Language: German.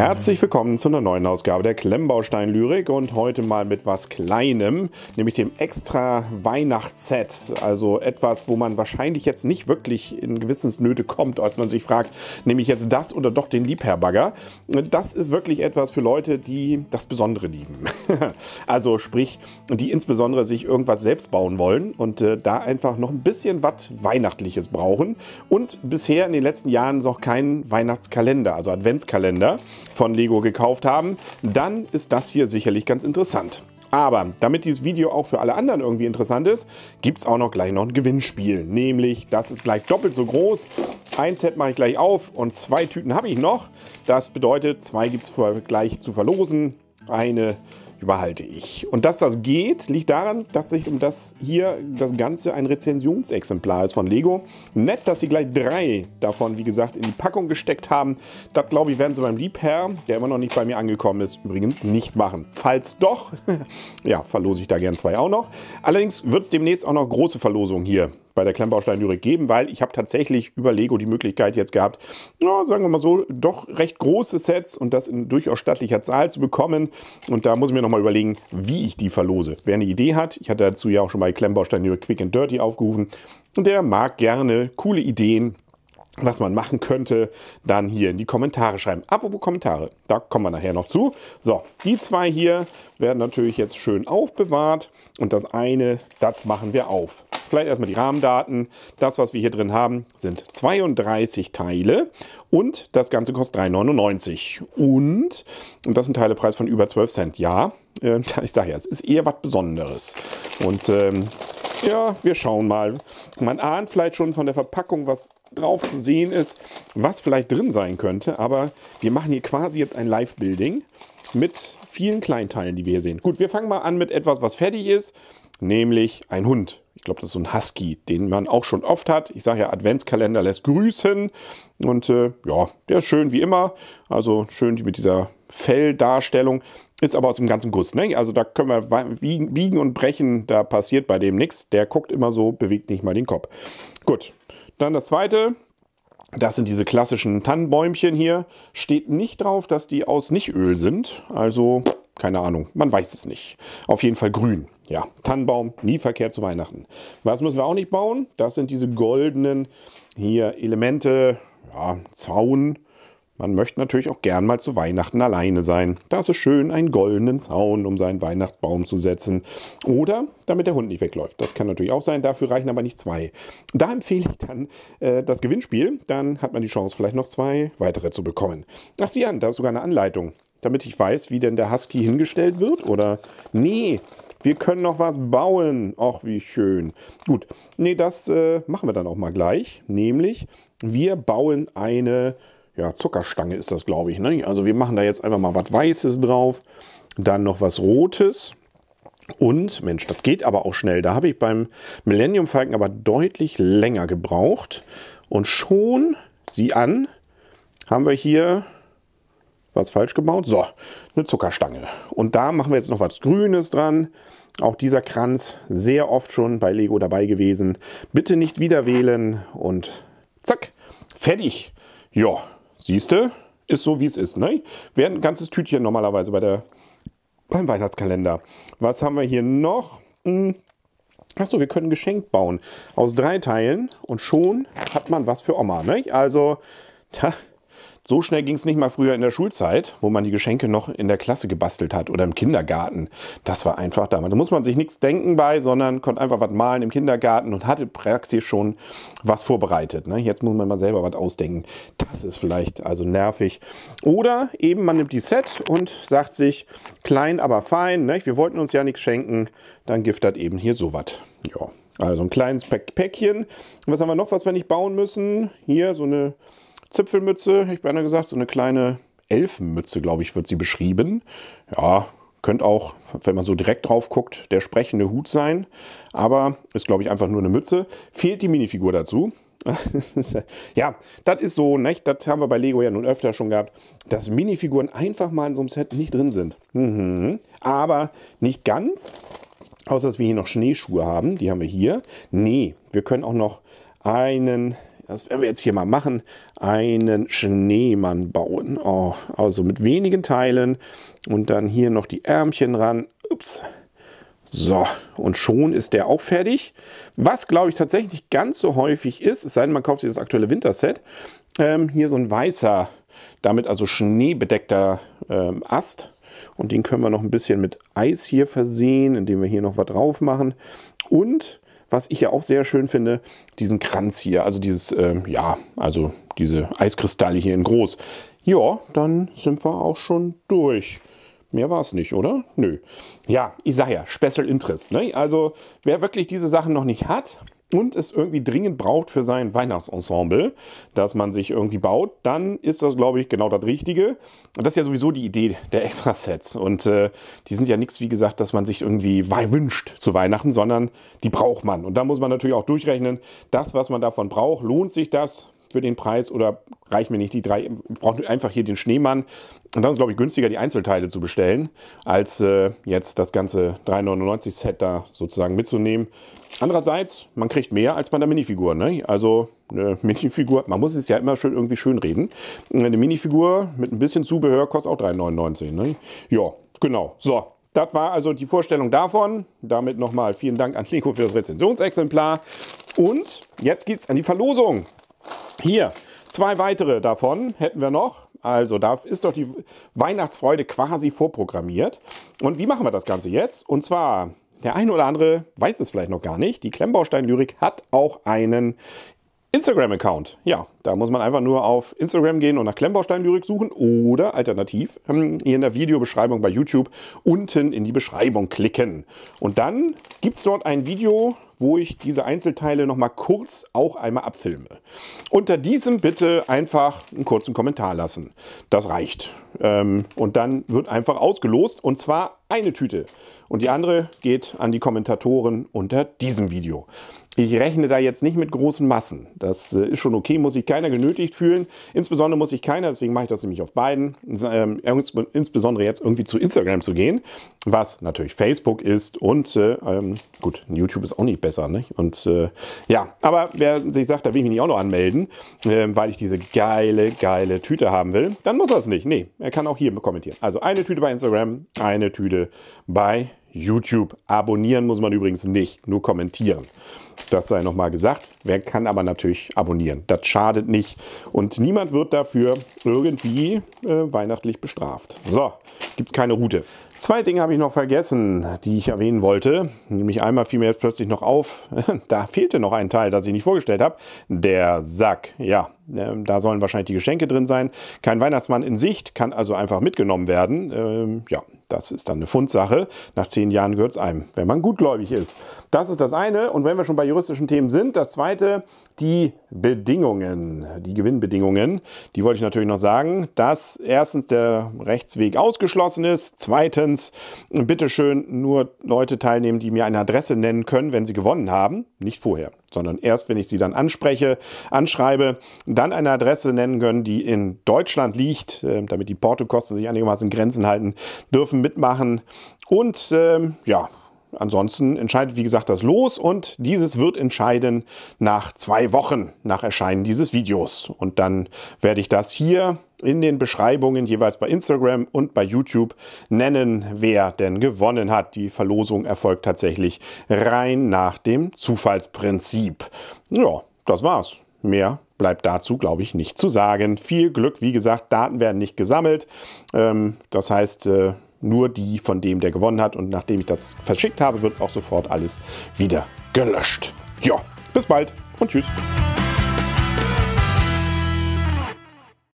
Herzlich willkommen zu einer neuen Ausgabe der Klemmbaustein-Lyrik und heute mal mit was Kleinem, nämlich dem extra Weihnachtsset. Also etwas, wo man wahrscheinlich jetzt nicht wirklich in Gewissensnöte kommt, als man sich fragt, nehme ich jetzt das oder doch den Liebherrbagger. Das ist wirklich etwas für Leute, die das Besondere lieben. also sprich, die insbesondere sich irgendwas selbst bauen wollen und äh, da einfach noch ein bisschen was Weihnachtliches brauchen. Und bisher in den letzten Jahren noch keinen Weihnachtskalender, also Adventskalender von Lego gekauft haben, dann ist das hier sicherlich ganz interessant. Aber damit dieses Video auch für alle anderen irgendwie interessant ist, gibt es auch noch gleich noch ein Gewinnspiel. Nämlich, das ist gleich doppelt so groß. Ein Set mache ich gleich auf und zwei Tüten habe ich noch. Das bedeutet, zwei gibt es gleich zu verlosen. Eine behalte ich. Und dass das geht, liegt daran, dass sich um das hier das Ganze ein Rezensionsexemplar ist von Lego. Nett, dass sie gleich drei davon, wie gesagt, in die Packung gesteckt haben. Das, glaube ich, werden sie beim Liebherr, der immer noch nicht bei mir angekommen ist, übrigens nicht machen. Falls doch, ja, verlose ich da gern zwei auch noch. Allerdings wird es demnächst auch noch große Verlosungen hier bei der Klemmbausteinlyrik geben, weil ich habe tatsächlich über Lego die Möglichkeit jetzt gehabt, ja, sagen wir mal so, doch recht große Sets und das in durchaus stattlicher Zahl zu bekommen. Und da muss ich mir nochmal überlegen, wie ich die verlose. Wer eine Idee hat, ich hatte dazu ja auch schon bei Klemmbausteinlyrik Quick and Dirty aufgerufen, und der mag gerne coole Ideen was man machen könnte, dann hier in die Kommentare schreiben. Apropos Kommentare, da kommen wir nachher noch zu. So, die zwei hier werden natürlich jetzt schön aufbewahrt und das eine, das machen wir auf. Vielleicht erstmal die Rahmendaten. Das, was wir hier drin haben, sind 32 Teile und das Ganze kostet 3,99. Und, und das ist ein Teilepreis von über 12 Cent. Ja, äh, ich sage ja, es ist eher was Besonderes. Und ähm, ja, wir schauen mal. Man ahnt vielleicht schon von der Verpackung, was drauf zu sehen ist, was vielleicht drin sein könnte. Aber wir machen hier quasi jetzt ein Live-Building mit vielen Kleinteilen, die wir hier sehen. Gut, wir fangen mal an mit etwas, was fertig ist nämlich ein Hund. Ich glaube, das ist so ein Husky, den man auch schon oft hat. Ich sage ja, Adventskalender lässt grüßen. Und äh, ja, der ist schön wie immer. Also schön mit dieser Felldarstellung. Ist aber aus dem ganzen Guss. Ne? Also da können wir wiegen, wiegen und brechen. Da passiert bei dem nichts. Der guckt immer so, bewegt nicht mal den Kopf. Gut, dann das zweite. Das sind diese klassischen Tannenbäumchen hier. Steht nicht drauf, dass die aus Nichtöl sind. Also keine Ahnung, man weiß es nicht. Auf jeden Fall grün. Ja, Tannenbaum, nie verkehrt zu Weihnachten. Was müssen wir auch nicht bauen? Das sind diese goldenen hier Elemente, ja, Zaun. Man möchte natürlich auch gern mal zu Weihnachten alleine sein. Das ist schön, einen goldenen Zaun, um seinen Weihnachtsbaum zu setzen. Oder damit der Hund nicht wegläuft. Das kann natürlich auch sein. Dafür reichen aber nicht zwei. Da empfehle ich dann äh, das Gewinnspiel. Dann hat man die Chance, vielleicht noch zwei weitere zu bekommen. Ach sieh an, da ist sogar eine Anleitung damit ich weiß, wie denn der Husky hingestellt wird? Oder nee, wir können noch was bauen. Ach, wie schön. Gut, nee, das äh, machen wir dann auch mal gleich. Nämlich, wir bauen eine ja, Zuckerstange ist das, glaube ich. Ne? Also wir machen da jetzt einfach mal was Weißes drauf, dann noch was Rotes. Und, Mensch, das geht aber auch schnell. Da habe ich beim Millennium Falken aber deutlich länger gebraucht. Und schon, sieh an, haben wir hier was falsch gebaut? So, eine Zuckerstange. Und da machen wir jetzt noch was Grünes dran. Auch dieser Kranz, sehr oft schon bei Lego dabei gewesen. Bitte nicht wieder wählen und zack, fertig. Ja, siehst du, ist so wie es ist. Ne? Wäre ein ganzes Tütchen normalerweise bei der, beim Weihnachtskalender. Was haben wir hier noch? Hm. Achso, wir können Geschenk bauen aus drei Teilen und schon hat man was für Oma. Ne? Also, da so schnell ging es nicht mal früher in der Schulzeit, wo man die Geschenke noch in der Klasse gebastelt hat oder im Kindergarten. Das war einfach damals. Da muss man sich nichts denken bei, sondern konnte einfach was malen im Kindergarten und hatte praktisch schon was vorbereitet. Ne? Jetzt muss man mal selber was ausdenken. Das ist vielleicht also nervig. Oder eben man nimmt die Set und sagt sich, klein, aber fein. Ne? Wir wollten uns ja nichts schenken. Dann gibt eben hier so was. Ja, also ein kleines Päckchen. Was haben wir noch, was wir nicht bauen müssen? Hier so eine Zipfelmütze, ich beinahe gesagt, so eine kleine Elfenmütze, glaube ich, wird sie beschrieben. Ja, könnte auch, wenn man so direkt drauf guckt, der sprechende Hut sein. Aber ist, glaube ich, einfach nur eine Mütze. Fehlt die Minifigur dazu. ja, das ist so, ne? das haben wir bei Lego ja nun öfter schon gehabt, dass Minifiguren einfach mal in so einem Set nicht drin sind. Mhm. Aber nicht ganz, außer dass wir hier noch Schneeschuhe haben, die haben wir hier. Nee, wir können auch noch einen das werden wir jetzt hier mal machen. Einen Schneemann bauen. Oh, also mit wenigen Teilen und dann hier noch die Ärmchen ran. Ups. So, und schon ist der auch fertig. Was, glaube ich, tatsächlich nicht ganz so häufig ist, es sei denn, man kauft sich das aktuelle Winterset. Ähm, hier so ein weißer, damit also schneebedeckter ähm, Ast. Und den können wir noch ein bisschen mit Eis hier versehen, indem wir hier noch was drauf machen. Und was ich ja auch sehr schön finde, diesen Kranz hier, also dieses, ähm, ja, also diese Eiskristalle hier in groß. Ja, dann sind wir auch schon durch. Mehr war es nicht, oder? Nö. Ja, ich sage ja, Special Interest. Ne? Also, wer wirklich diese Sachen noch nicht hat, und es irgendwie dringend braucht für sein Weihnachtsensemble, das man sich irgendwie baut, dann ist das, glaube ich, genau das Richtige. das ist ja sowieso die Idee der Extrasets. Und äh, die sind ja nichts, wie gesagt, dass man sich irgendwie wünscht zu Weihnachten, sondern die braucht man. Und da muss man natürlich auch durchrechnen, das, was man davon braucht, lohnt sich das für den Preis oder reichen mir nicht die drei, braucht einfach hier den Schneemann. Und dann ist es, glaube ich, günstiger, die Einzelteile zu bestellen, als äh, jetzt das ganze 3,99-Set da sozusagen mitzunehmen. Andererseits, man kriegt mehr als bei der Minifigur. Ne? Also eine Minifigur, man muss es ja immer schön irgendwie schön reden. Eine Minifigur mit ein bisschen Zubehör kostet auch 3,99. Ne? Ja, genau. So, das war also die Vorstellung davon. Damit nochmal vielen Dank an Lego für das Rezensionsexemplar. Und jetzt geht es an die Verlosung. Hier, zwei weitere davon hätten wir noch. Also da ist doch die Weihnachtsfreude quasi vorprogrammiert. Und wie machen wir das Ganze jetzt? Und zwar, der ein oder andere weiß es vielleicht noch gar nicht, die Klemmbaustein-Lyrik hat auch einen Instagram-Account. Ja, da muss man einfach nur auf Instagram gehen und nach Klemmbaustein-Lyrik suchen oder alternativ ähm, hier in der Videobeschreibung bei YouTube unten in die Beschreibung klicken. Und dann gibt es dort ein Video, wo ich diese Einzelteile nochmal kurz auch einmal abfilme. Unter diesem bitte einfach einen kurzen Kommentar lassen. Das reicht. Ähm, und dann wird einfach ausgelost und zwar eine Tüte. Und die andere geht an die Kommentatoren unter diesem Video. Ich rechne da jetzt nicht mit großen Massen. Das äh, ist schon okay, muss ich keiner genötigt fühlen. Insbesondere muss sich keiner, deswegen mache ich das nämlich auf beiden, ähm, insbesondere jetzt irgendwie zu Instagram zu gehen, was natürlich Facebook ist und äh, ähm, gut, YouTube ist auch nicht besser. Nicht? Und äh, ja, aber wer sich sagt, da will ich mich nicht auch noch anmelden, äh, weil ich diese geile, geile Tüte haben will, dann muss er es nicht. Nee, er kann auch hier kommentieren. Also eine Tüte bei Instagram, eine Tüte bei YouTube. Abonnieren muss man übrigens nicht, nur kommentieren. Das sei nochmal gesagt. Wer kann aber natürlich abonnieren. Das schadet nicht. Und niemand wird dafür irgendwie äh, weihnachtlich bestraft. So, gibt es keine Route. Zwei Dinge habe ich noch vergessen, die ich erwähnen wollte. Nämlich einmal fiel mir jetzt plötzlich noch auf, da fehlte noch ein Teil, das ich nicht vorgestellt habe. Der Sack. Ja, ähm, da sollen wahrscheinlich die Geschenke drin sein. Kein Weihnachtsmann in Sicht, kann also einfach mitgenommen werden. Ähm, ja, das ist dann eine Fundsache. Nach zehn Jahren gehört es einem, wenn man gutgläubig ist. Das ist das eine. Und wenn wir schon bei juristischen Themen sind, das zweite, die Bedingungen, die Gewinnbedingungen. Die wollte ich natürlich noch sagen, dass erstens der Rechtsweg ausgeschlossen ist, zweitens Drittens, bitte schön nur Leute teilnehmen, die mir eine Adresse nennen können, wenn sie gewonnen haben. Nicht vorher, sondern erst, wenn ich sie dann anspreche, anschreibe, dann eine Adresse nennen können, die in Deutschland liegt, äh, damit die Portokosten sich einigermaßen in Grenzen halten, dürfen mitmachen. Und ähm, ja, Ansonsten entscheidet, wie gesagt, das Los und dieses wird entscheiden nach zwei Wochen nach Erscheinen dieses Videos. Und dann werde ich das hier in den Beschreibungen jeweils bei Instagram und bei YouTube nennen, wer denn gewonnen hat. Die Verlosung erfolgt tatsächlich rein nach dem Zufallsprinzip. Ja, das war's. Mehr bleibt dazu, glaube ich, nicht zu sagen. Viel Glück, wie gesagt, Daten werden nicht gesammelt. Ähm, das heißt, äh, nur die von dem, der gewonnen hat. Und nachdem ich das verschickt habe, wird es auch sofort alles wieder gelöscht. Ja, bis bald und tschüss.